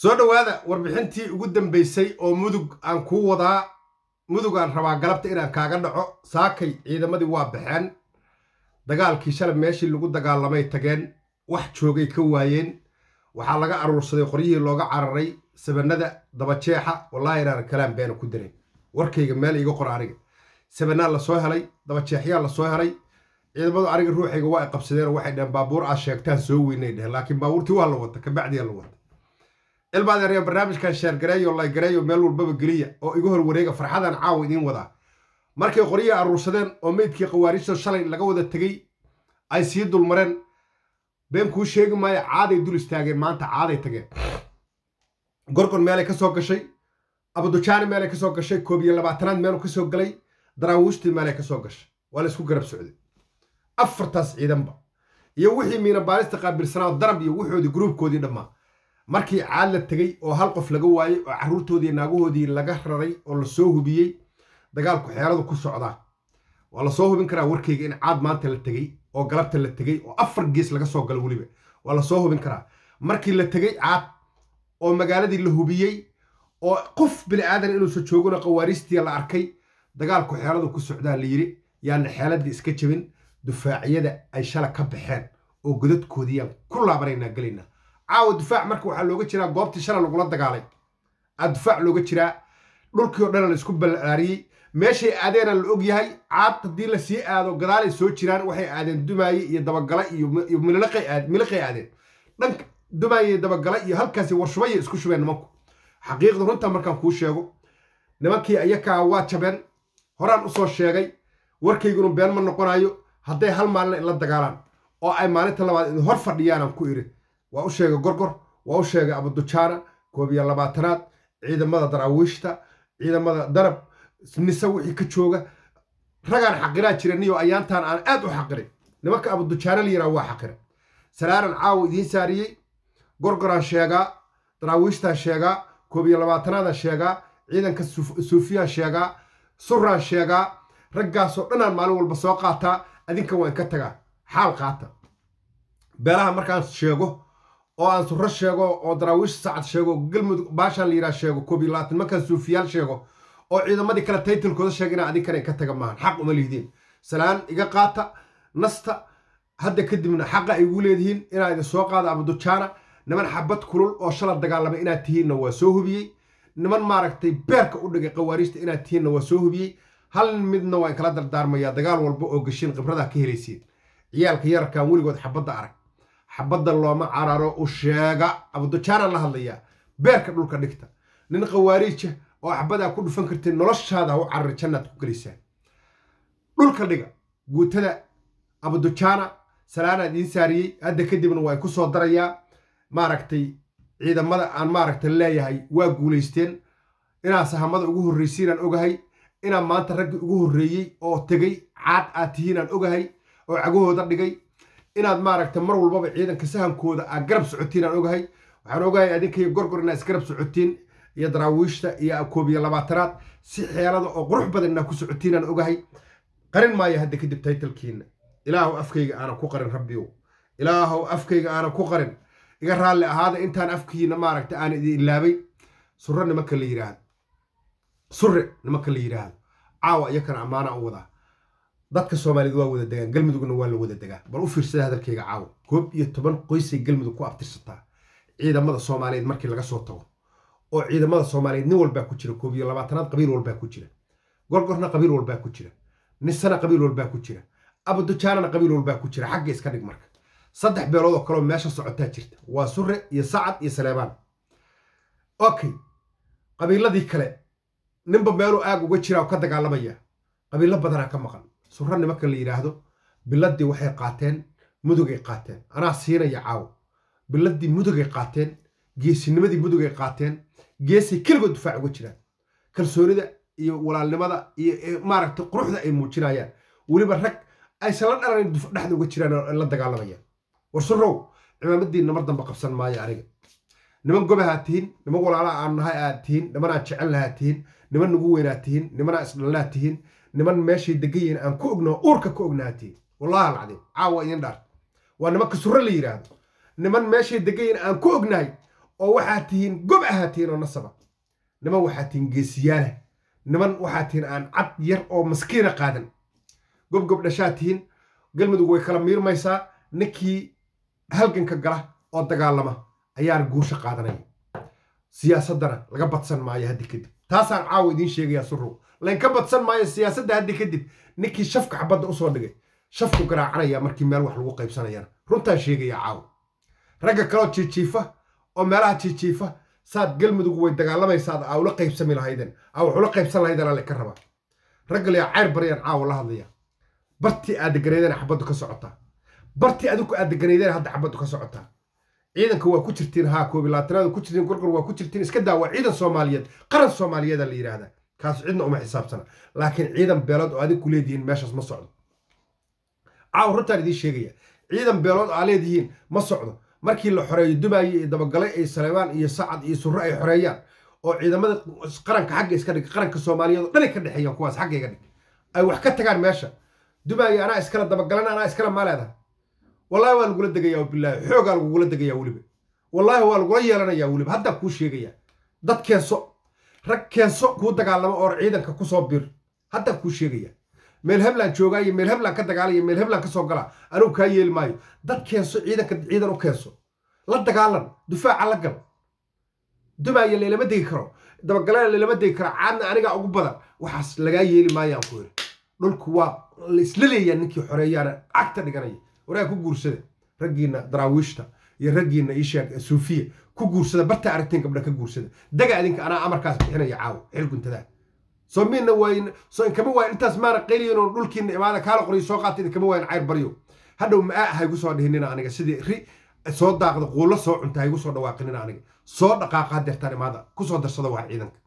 soo dhowaada warbixintii ugu dambaysay oo mudug aan kuu wadaa mudug aan rabaa galabta inaan kaaga dhaco saakay ciidamadii waa baxeen dagaalkii shalay meeshii lagu dagaalamay tageen wax joogay ka waayeen waxaa laga aruursaday qoryihii looga cararay sabanada dabajeexa wallaahi inaan kalaan beena ku direen warkayga meel iga qora aniga sabanaa lasoo helay dabajeexyaa lasoo helay ciidamadu aniga ruuxayga waa i qabsadeen oo waxay dhaheen baabuur aad sheegtaan soo weynay dheheen laakiin baabuurtii waa la wata kabacdiyaa la wata ilbaad yareeya barnaamijkan sheergareeyo laygareeyo meel walbaba geliya oo igu hor wareega farxadan caawa idiin wadaa markay qoryihi aruursadeen oo meydkii khawaarijta shalay laga wada tegey ay sii dulmareen been kuu sheegi maayo caaday dul istaageen maanta caaday tageen gorgon meelay ka soo gashay abadujaani meelay ka soo gashay koob iyo labaatanaad meelu ka soo galay daraawiishtii meelay ka soo gashay waa la isku garab socday afartaas ciidanba iyo wixii miina baarista qaabilsanaa darab iyo wuxoodii gruubkoodii dhammaa markii caad la tegey oo hal qof laga waayey oo carruurtoodii naagahoodii laga raray oo lasoo hubiyey dagaalku xeeradu ku socdaa waa lasoo hubin karaa warkayga in caad maanta la tegey oo galabta la tegey oo afar gees laga soo galo weliba waa lasoo hubin karaa markii la tegey caad oo magaaladii la hubiyey oo qof bini aadan inuusa joogona qawaariistii la arkay dagaalku xeeladu ku socdaa la yidhi yaana xeeladii iska jebin dufaacyada ay shala ka baxeen oo godadkoodii yaan ku laabanaynaa gelaynaa caawa difaac marka waxaa looga jiraa goobtii shala lagula dagaalay adifaac looga jiraa dhulkii o dhana la isku ballaariyey meeshay aadeena la og yahay caad haddii lasii aado gadaalay soo jiraan waxay aadeen dumaaye iyo dabagala iyo miliqay aadeen dhanka dumaaye iyo dabagala iyo halkaasi warshubaya isku shubeen nimanku xaqiiqda runta markaan kuu sheego nimankii ayakaa waa jabeen horaan usoo sheegay warkayguna been ma noqonayo hadday hal maalin ila dagaalaan oo ay maalinta labaad hor fadhiyaanaan ku irin waa u sheegay gorgor waa u sheegay abudujaara koob iyo labaatanaad ciidamada daraawiishta ciidamada darab nise wixii ka jooga ragaan xaqiraa jira niyo ayaantaan aan aad u xaqirin nimanka abudujaara la yidhaha waa xaqira salaaran caawa idiin saariyey gorgoraan sheegaa daraawiishtaan sheegaa koob iyo labaatanaadaan sheegaa ciidanka suufiyaan sheegaa suraan sheegaa raggaasoo dhanaan maalin walba soo qaataa adinkan waan ka tagaa xaal qaata beelaha markaan sheego oo aan suro sheego oo daraawiish sacad sheego galmudug baashaa la yidhaha sheego koob markaan suufiyaal sheego oo ciidamadii kale taytalkooda sheega inaa adin kanayn ka taga maahan xaq uma lihdeen salaan iga qaata nasta hadda kadibna xaqa ay gu leedihiin inaa idin soo qaada abadujaana niman xabad kulul oo shala dagaalama inaad tihiinna waa soo hubiyey niman maaragtay beerka u dhigay qawaariista inaad tihiinna waa soo hubiyey hal midna waa in kala dardaarmayaa dagaal walba oo gashiin khibradaha ka helaysiin ciyaalka yararkan weligood xabadda arag xabadda looma cararo u sheega abudujaanaan la hadlayaa beerka dhulka dhigta nin khawaariija ah oo xabadaa ku dhufan kartee noloshaada u carari jannaad ku gelaysaan dhulka dhiga guutada abudujaana salaanaad iin saariyey hadda kadibna waa ku soo darayaa maaragtay ciidamada aan maaragtay leeyahay waa guulaysteen inaa sahamada ugu horreysay inaan ogahay inaa maanta raggii ugu horreeyey oo tegey caad aad tihiinaan ogahay oo cagahooda dhigay inaad maaragta mar walbaba ciidanka sahankooda aad garab socotiin aan ogahay waxaan ogahay adinkay gorgor inaad isgarab socotiin iyo daraawiishta iyo koob iyo labaatanaad si xeelada oo qurux badan inaa ku socotiin aan ogahay qarin maayo hadda kadib taytalkiina ilaahw afkayga aanan ku qarin rabbiyow ilaahow afkayga aanan ku qarin iga raalli ahaada intaan afkiina maaragta aan idin ilaabay surre nimanka la yidhaahdo surre nimanka la yidhaahdo caawa iyakana ammaana u wadaa dadka soomaaliyeed waa wada degaan galmudugna waa la wada degaa bal u fiirsada hadalkayga caawo koob iyo toban qoysay galmudug ku abtirsataa ciidamada soomaaliyeed markii laga soo tago oo ciidamada soomaaliyeed nin walbaa ku jira koob iyo labaatanaad qabiil walbaa ku jira gorgorna qabiil walbaa ku jira nisana qabiil walbaa ku jira abadujaanana qabiil walbaa ku jira xagga iska dhig marka saddex beelood oo kaleo meesha socotaa jirta waa surre iyo sacad iyo saleebaan okay qabiiladii kale ninba meeluu aag uga jiraa ka dagaalamaya qabiilo badanaa ka maqan surani marka la yidhaahdo biladdii waxay qaateen mudugay qaateen anaa siinaya caawo biladdii mudugay qaateen geesinimadii mudugay qaateen geesay keligood difaac uga jiraan kalsoonida iyo walaalnimada iyo maaragta quruxda ay muujinayaan weliba rag aysan la dhalan dhexda uga jiraan oo la dagaalamayaan war surrow cimaamadiinna mar dambe qabsan maayo aniga niman gobahaad tihiin niman walaalaha aan nahay aad tihiin nimanaa jecel lahaad tihiin niman nagu weynaa tihiin nimanaa isdhallaad tihiin niman meeshay degan yihiin aan ku ogno uurka ku ognaatay wallahi alcadiim caawa idin dhaart waa nimanka surre la yidhaahdo niman meeshay degan yihiin aan ku ognahay oo waxaad tihiin gob ahaad tihiin oo nasaba niman waxaad tihiin geesiyaalah niman waxaad tihiin aan cad yar oo maskiina qaadan gobgob dhashaad tihiin galmudug way kala miirmaysaa ninkii halganka gala oo dagaalama ayaan guusha qaadanaya siyaasaddana laga badsan maayo haddii kadib taasaan caawa idiin sheegayaa surrow laynka badsan maayo siyaasadda haddii kadib ninkii shafka xabadda usoo dhigay shafku garaacanaya markii meel wax lagu qaybsanayana runtaan sheegayaa caawa ragga kaloo jiijiifa oo meelaha jiijiifa saad galmudug way dagaalamaysaad aa ula qaybsami lahaydeen aa wax ula qaybsan lahaydeen alle ka rabaa ragga layaa cayr baryaan caawa la hadlaya bartii aad deganaydeen xabaddu ka socotaa bartii adigu aad deganaydeen hadda xabaddu ka socotaa ciidanka waa ku jirtiin haa koobilaatanaad ku jirtiin gorgor waa ku jirtiin iska daawa ciidan soomaaliyeed qaran soomaaliyeeda la yidhaahdaa kaas cidna uma xisaabtana laakiin ciidan beelood oo adigu ku leedihiin meeshaas ma socdo caaw runtaan idiin sheegaya ciidan beelood aa leedihiin ma socdo markii la xoreeyo dubaye iyo dabagalay ay saleebaan iyo sacad iyo surre ay xoreeyaan oo ciidamada qaranka xagga iska dhig qaranka soomaaliyeed oo dhan ay ka dhexeeyaan kuwaas xagga iga ay wax ka tagaan meesha dubaye anaa iskala dabagalana anaa iskala maaleedaha wallahi waa lagula degayaa bilaahi xoogaa lagugula degayaa weliba wallaahi waa lagula yeelanayaa weliba haddaa kuu sheegaya dad keenso rag keenso kuu dagaalamo oor ciidanka kusoo bir haddaa kuu sheegaya meel heblaan joogaa iyo meel heblaan ka dagaalaya meel heblaan ka soo galaa anugu kaa yeeli maayo dad keenso ciidanka ciidan u keenso la dagaalan dufaaca la gal dumaaya laylama degi karo dabagalena laylama degi karo caadna anigaa ugu badan waxaas lagaa yeeli maayaan ku yiri dhulku waa la leeyaa ninkii xoreeyaana cagta dhiganaya waraag ku guursada raggiina daraawiishta iyo raggiina isheeg suufiya ku guursada barta aragtiin gabdha ka guursada daga adinka anaa amarkaas bixinaya caawo xilkuntadaa soo miina waayin soo kama waayin intaas maana qeliyin dhulkiina imaada kaala qoryo soo qaatay kama waayin cayr baryo hadhow ma aa haygu soo dhihinina aniga sidii ri soo daaqda quulo soo cunta haygu soo dhawaaqinina aniga soo dhaqaaqa hadeertaan imaada kusoo darsada waa ciidanka